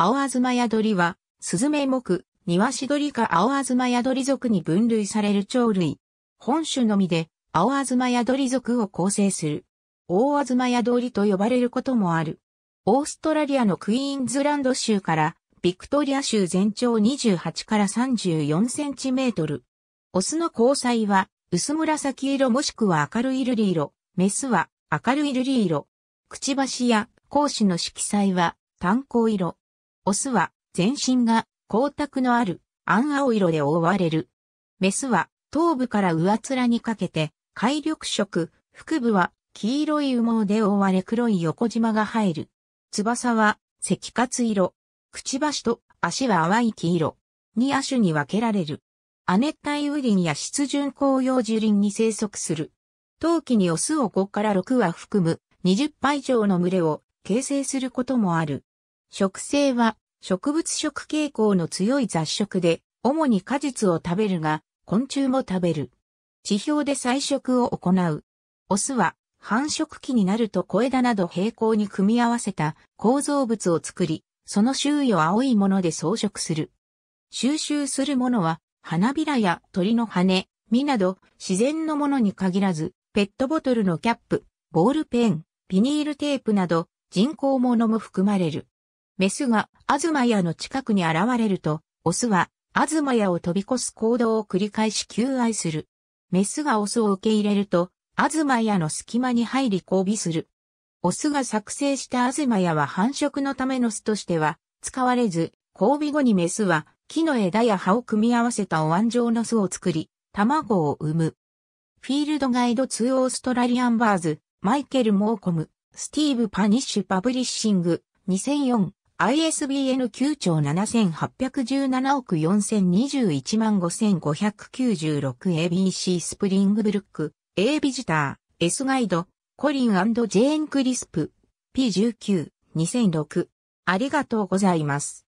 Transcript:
青あずまやどりは、スズメ目、ワシドリか青あずまやどり属に分類される鳥類。本種のみで、青あずまやどり属を構成する。大あずまやどりと呼ばれることもある。オーストラリアのクイーンズランド州から、ビクトリア州全長28から34センチメートル。オスの交際は、薄紫色もしくは明るいルリ色、メスは明るいルリ色。くちばしや講師の色彩は、炭鉱色。オスは全身が光沢のある暗青色で覆われる。メスは頭部から上面にかけて海緑色、腹部は黄色い羽毛で覆われ黒い横縞が入る。翼は赤褐色。くちばしと足は淡い黄色。に亜種に分けられる。亜熱帯雨林や湿潤紅葉樹林に生息する。冬季にオスを5から6は含む20羽以上の群れを形成することもある。食性は植物食傾向の強い雑食で、主に果実を食べるが、昆虫も食べる。地表で採食を行う。オスは繁殖期になると小枝など平行に組み合わせた構造物を作り、その周囲を青いもので装飾する。収集するものは花びらや鳥の羽、実など自然のものに限らず、ペットボトルのキャップ、ボールペン、ビニールテープなど人工ものも含まれる。メスがアズマヤの近くに現れると、オスはアズマヤを飛び越す行動を繰り返し求愛する。メスがオスを受け入れると、アズマヤの隙間に入り交尾する。オスが作成したアズマヤは繁殖のための巣としては使われず、交尾後にメスは木の枝や葉を組み合わせたお椀状の巣を作り、卵を産む。フィールドガイド2オーストラリアンバーズ、マイケル・モーコム、スティーブ・パニッシュ・パブリッシング、2004 ISBN 9兆7817億4021万 5596ABC スプリングブルック A ビジター S ガイドコリンジェーン・クリスプ P19 2006ありがとうございます。